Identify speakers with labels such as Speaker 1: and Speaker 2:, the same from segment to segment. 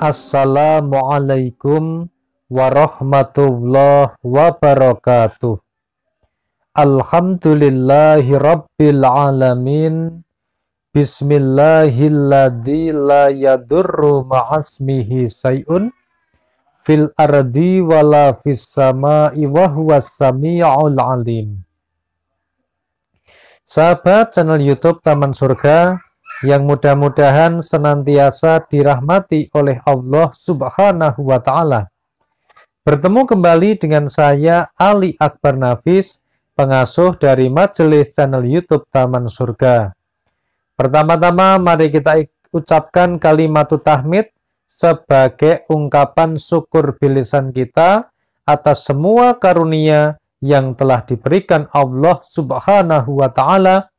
Speaker 1: Assalamualaikum warahmatullahi wabarakatuh. Alhamdulillahi rabbil alamin. Bismillahilladzi la yadurru ma'asmihi say'un fil ardi wala fis sama'i wa huwas sami'ul alim. Sahabat channel YouTube Taman Surga, yang mudah-mudahan senantiasa dirahmati oleh Allah Subhanahu wa taala. Bertemu kembali dengan saya Ali Akbar Nafis, pengasuh dari majelis channel YouTube Taman Surga. Pertama-tama mari kita ucapkan kalimat tahmid sebagai ungkapan syukur bilisan kita atas semua karunia yang telah diberikan Allah Subhanahu wa taala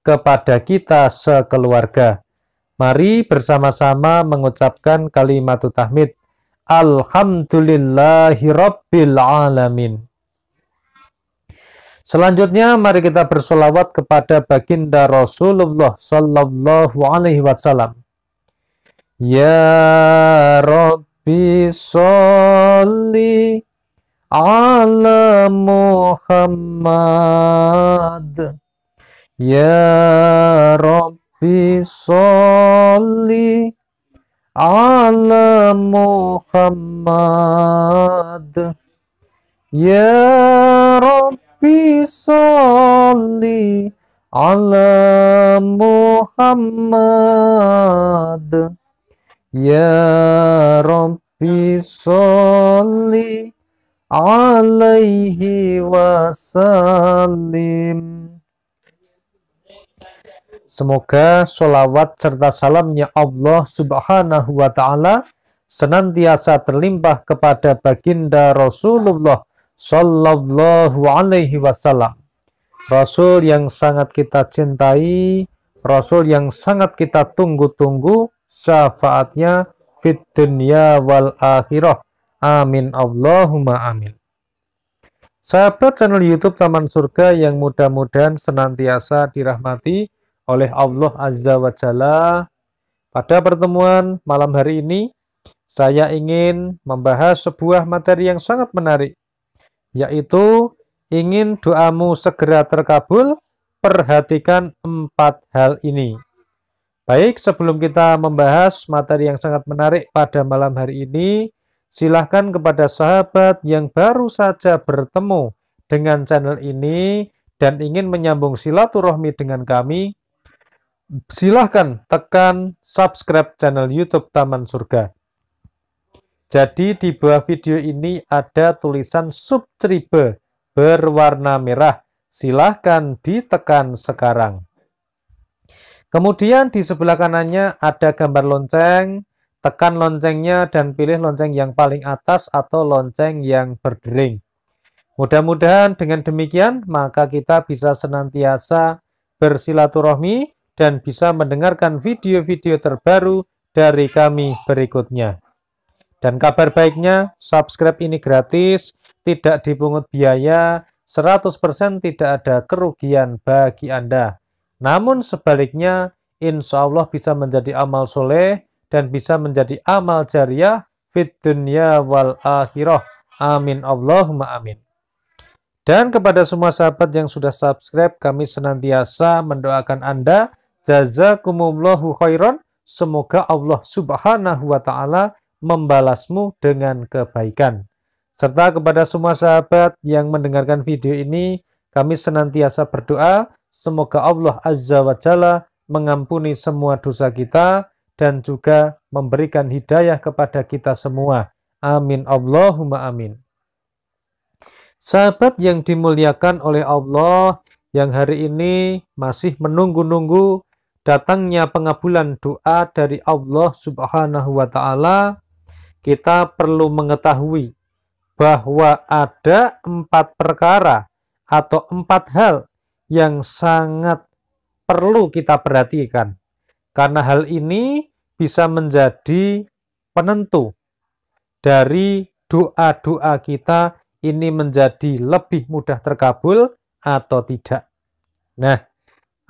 Speaker 1: kepada kita sekeluarga. Mari bersama-sama mengucapkan kalimat tahmid. Alhamdulillahirrabbilalamin. Selanjutnya mari kita bersolawat kepada baginda Rasulullah sallallahu alaihi wasallam. Ya Rabbi Salli ala Muhammad Ya Rabbi salli ala Muhammad Ya Rabbi salli ala Muhammad Ya Rabbi salli alaihi wasallim Semoga solawat serta salamnya Allah subhanahu wa ta'ala senantiasa terlimpah kepada baginda Rasulullah sallallahu alaihi wasallam. Rasul yang sangat kita cintai, Rasul yang sangat kita tunggu-tunggu, syafaatnya fit dunia wal akhirah. Amin Allahumma amin. Sahabat channel YouTube Taman Surga yang mudah-mudahan senantiasa dirahmati oleh Allah Azza wa Jalla. Pada pertemuan malam hari ini, saya ingin membahas sebuah materi yang sangat menarik, yaitu ingin doamu segera terkabul, perhatikan empat hal ini. Baik, sebelum kita membahas materi yang sangat menarik pada malam hari ini, silahkan kepada sahabat yang baru saja bertemu dengan channel ini dan ingin menyambung silaturahmi dengan kami, silahkan tekan subscribe channel YouTube Taman Surga. Jadi di bawah video ini ada tulisan subscribe berwarna merah. Silahkan ditekan sekarang. Kemudian di sebelah kanannya ada gambar lonceng. Tekan loncengnya dan pilih lonceng yang paling atas atau lonceng yang berdering. Mudah-mudahan dengan demikian maka kita bisa senantiasa bersilaturahmi dan bisa mendengarkan video-video terbaru dari kami berikutnya. Dan kabar baiknya, subscribe ini gratis, tidak dipungut biaya, 100% tidak ada kerugian bagi Anda. Namun sebaliknya, insya Allah bisa menjadi amal soleh dan bisa menjadi amal jariah fit dunia wal akhirah. Amin Allahumma amin. Dan kepada semua sahabat yang sudah subscribe, kami senantiasa mendoakan Anda Jazakumullahu khairan. Semoga Allah subhanahu wa ta'ala membalasmu dengan kebaikan. Serta kepada semua sahabat yang mendengarkan video ini, kami senantiasa berdoa, semoga Allah Azza wa Jalla mengampuni semua dosa kita dan juga memberikan hidayah kepada kita semua. Amin. Allahumma amin. Sahabat yang dimuliakan oleh Allah, yang hari ini masih menunggu-nunggu datangnya pengabulan doa dari Allah Subhanahu wa taala, kita perlu mengetahui bahwa ada empat perkara atau empat hal yang sangat perlu kita perhatikan. Karena hal ini bisa menjadi penentu dari doa-doa kita ini menjadi lebih mudah terkabul atau tidak. Nah,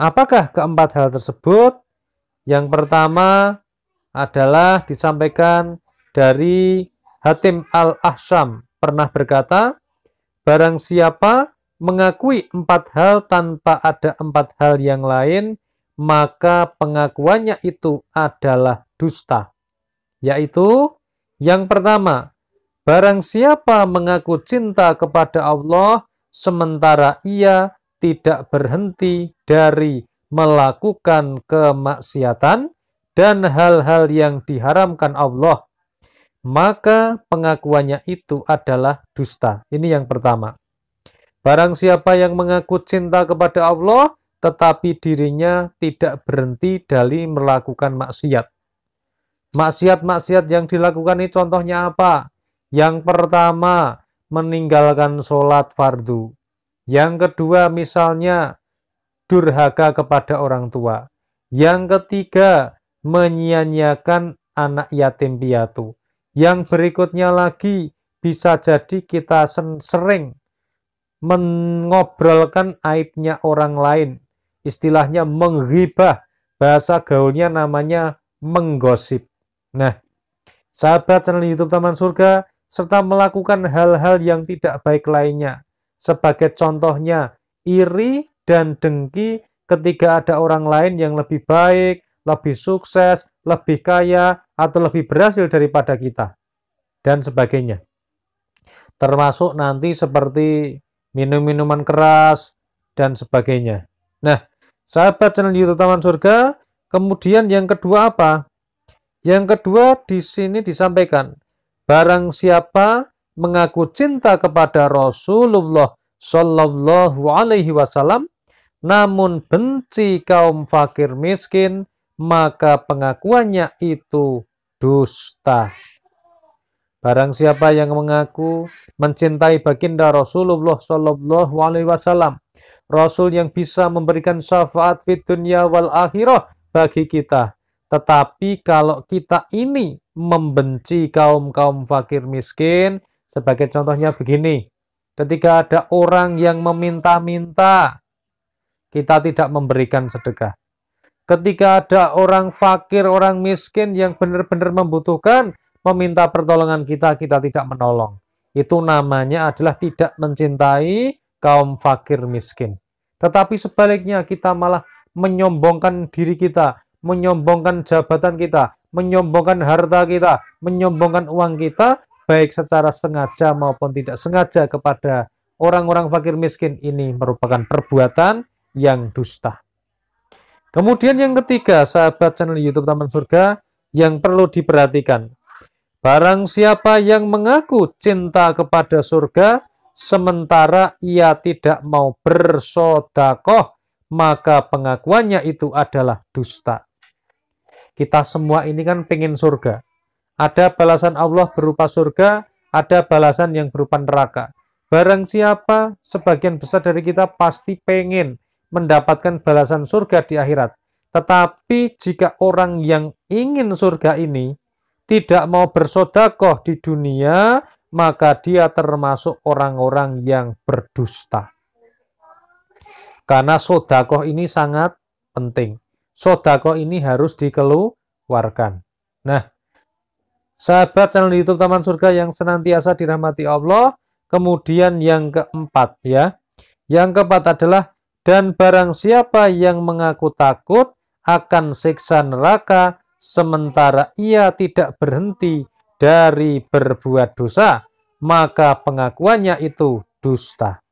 Speaker 1: Apakah keempat hal tersebut? Yang pertama adalah disampaikan dari Hatim al ahsam pernah berkata, Barang siapa mengakui empat hal tanpa ada empat hal yang lain, maka pengakuannya itu adalah dusta. Yaitu, yang pertama, barang siapa mengaku cinta kepada Allah, sementara ia tidak berhenti dari melakukan kemaksiatan dan hal-hal yang diharamkan Allah, maka pengakuannya itu adalah dusta. Ini yang pertama. Barang siapa yang mengaku cinta kepada Allah, tetapi dirinya tidak berhenti dari melakukan maksiat. Maksiat-maksiat yang dilakukan ini contohnya apa? Yang pertama, meninggalkan sholat fardu. Yang kedua misalnya durhaka kepada orang tua. Yang ketiga menyia-nyiakan anak yatim piatu. Yang berikutnya lagi bisa jadi kita sering mengobrolkan aibnya orang lain. Istilahnya menghibah. Bahasa gaulnya namanya menggosip. Nah, sahabat channel YouTube Taman Surga, serta melakukan hal-hal yang tidak baik lainnya. Sebagai contohnya, iri dan dengki ketika ada orang lain yang lebih baik, lebih sukses, lebih kaya, atau lebih berhasil daripada kita, dan sebagainya. Termasuk nanti seperti minum-minuman keras, dan sebagainya. Nah, sahabat channel YouTube Taman Surga, kemudian yang kedua apa? Yang kedua di sini disampaikan, barang siapa mengaku cinta kepada Rasulullah Shallallahu Alaihi Wasallam, namun benci kaum fakir miskin, maka pengakuannya itu dusta. Barang siapa yang mengaku mencintai baginda Rasulullah Shallallahu Alaihi Wasallam, Rasul yang bisa memberikan syafaat di dunia wal akhirah bagi kita. Tetapi kalau kita ini membenci kaum-kaum fakir miskin, sebagai contohnya begini, ketika ada orang yang meminta-minta, kita tidak memberikan sedekah. Ketika ada orang fakir, orang miskin yang benar-benar membutuhkan, meminta pertolongan kita, kita tidak menolong. Itu namanya adalah tidak mencintai kaum fakir miskin. Tetapi sebaliknya kita malah menyombongkan diri kita, menyombongkan jabatan kita, menyombongkan harta kita, menyombongkan uang kita, baik secara sengaja maupun tidak sengaja kepada orang-orang fakir miskin ini merupakan perbuatan yang dusta. Kemudian yang ketiga, sahabat channel YouTube Taman Surga yang perlu diperhatikan. Barang siapa yang mengaku cinta kepada surga, sementara ia tidak mau bersodakoh, maka pengakuannya itu adalah dusta. Kita semua ini kan pengen surga. Ada balasan Allah berupa surga, ada balasan yang berupa neraka. Barang siapa sebagian besar dari kita pasti pengen mendapatkan balasan surga di akhirat. Tetapi jika orang yang ingin surga ini tidak mau bersodakoh di dunia, maka dia termasuk orang-orang yang berdusta. Karena sodakoh ini sangat penting. Sodakoh ini harus dikeluarkan. Nah, Sahabat channel YouTube Taman Surga yang senantiasa dirahmati Allah. Kemudian yang keempat ya. Yang keempat adalah dan barang siapa yang mengaku takut akan siksa neraka sementara ia tidak berhenti dari berbuat dosa, maka pengakuannya itu dusta.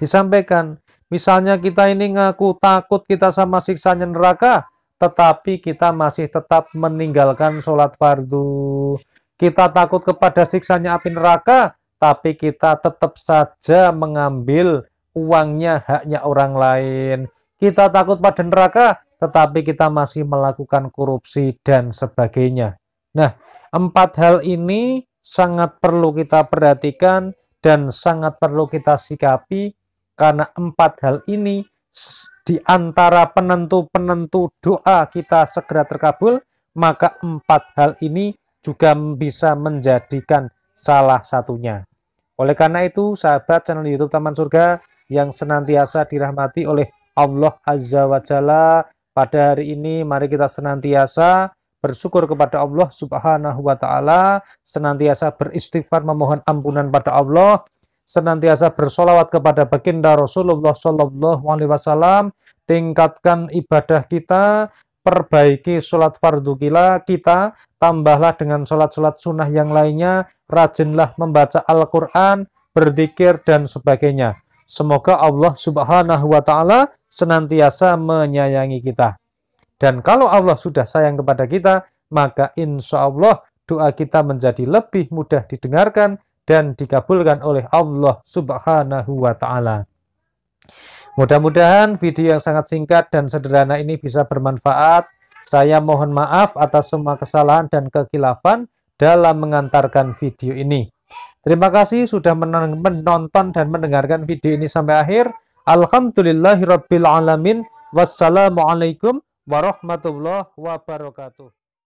Speaker 1: Disampaikan, misalnya kita ini ngaku takut kita sama siksa neraka, tetapi kita masih tetap meninggalkan sholat fardu. Kita takut kepada siksanya api neraka, tapi kita tetap saja mengambil uangnya, haknya orang lain. Kita takut pada neraka, tetapi kita masih melakukan korupsi dan sebagainya. Nah, empat hal ini sangat perlu kita perhatikan dan sangat perlu kita sikapi karena empat hal ini di antara penentu-penentu doa kita segera terkabul, maka empat hal ini juga bisa menjadikan salah satunya. Oleh karena itu, sahabat channel YouTube Taman Surga yang senantiasa dirahmati oleh Allah Azza wa Jalla, pada hari ini mari kita senantiasa bersyukur kepada Allah Subhanahu wa taala, senantiasa beristighfar memohon ampunan pada Allah senantiasa bersolawat kepada baginda Rasulullah Shallallahu Alaihi Wasallam, tingkatkan ibadah kita, perbaiki sholat fardu kita, kita tambahlah dengan sholat-sholat sunnah yang lainnya, rajinlah membaca Al-Quran, berdikir dan sebagainya. Semoga Allah Subhanahu wa Ta'ala senantiasa menyayangi kita. Dan kalau Allah sudah sayang kepada kita, maka insya Allah doa kita menjadi lebih mudah didengarkan dan dikabulkan oleh Allah Subhanahu wa taala. Mudah-mudahan video yang sangat singkat dan sederhana ini bisa bermanfaat. Saya mohon maaf atas semua kesalahan dan kekilafan dalam mengantarkan video ini. Terima kasih sudah menonton dan mendengarkan video ini sampai akhir. Alhamdulillahirabbil Wassalamualaikum warahmatullahi wabarakatuh.